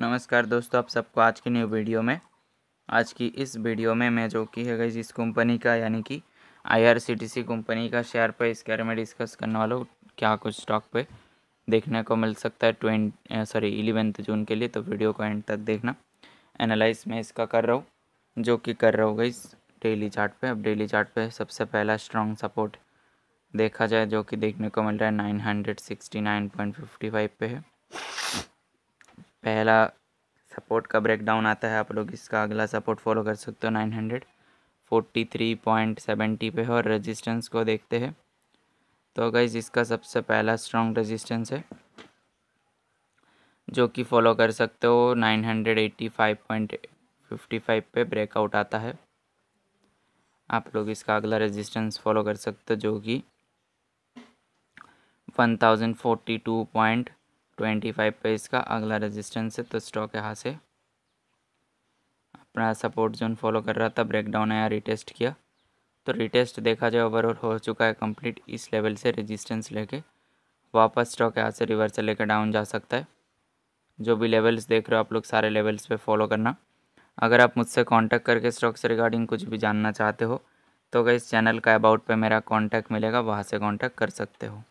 नमस्कार दोस्तों आप सबको आज की न्यू वीडियो में आज की इस वीडियो में मैं जो कि है जिस कंपनी का यानी कि आईआरसीटीसी कंपनी का शेयर पर इसके बारे में डिस्कस करने वाला हूँ क्या कुछ स्टॉक पे देखने को मिल सकता है ट्वेंट सॉरी इलेवेंथ जून के लिए तो वीडियो को एंड तक देखना एनालाइज मैं इसका कर रहा हूँ जो कि कर रहा हूँ इस डेली चार्ट पे अब डेली चार्ट पे सबसे पहला स्ट्रॉन्ग सपोर्ट देखा जाए जो कि देखने को मिल रहा है nine hundred sixty nine point fifty five पे है पहला सपोर्ट का ब्रेकडाउन आता है आप लोग इसका अगला सपोर्ट फॉलो कर सकते हो nine hundred forty three point seventy पे है और रेजिस्टेंस को देखते हैं तो अगर इसका सबसे पहला स्ट्रॉन्ग रेजिस्टेंस है जो कि फॉलो कर सकते हो nine hundred eighty five point fifty five पे ब्रेकआउट आता है आप लोग इसका अगला रेजिस्टेंस फॉलो कर सकते हो जो कि one thousand forty two point twenty five पे इसका अगला रेजिस्टेंस है तो स्टॉक यहाँ से अपना सपोर्ट जोन फॉलो कर रहा था ब्रेकडाउन आया रिटेस्ट किया तो रिटेस्ट देखा जाए ओवरऑल हो चुका है कंप्लीट इस लेवल से रेजिस्टेंस लेके वापस स्टॉक यहाँ से रिवर्सल लेकर डाउन जा सकता है जो भी लेवल्स देख रहे हो आप लोग सारे लेवल्स पर फॉलो करना अगर आप मुझसे कॉन्टैक्ट करके स्टॉक से रिगार्डिंग कुछ भी जानना चाहते हो तो इस चैनल का अबाउट पर मेरा कॉन्टैक्ट मिलेगा वहाँ से कॉन्टैक्ट कर सकते हो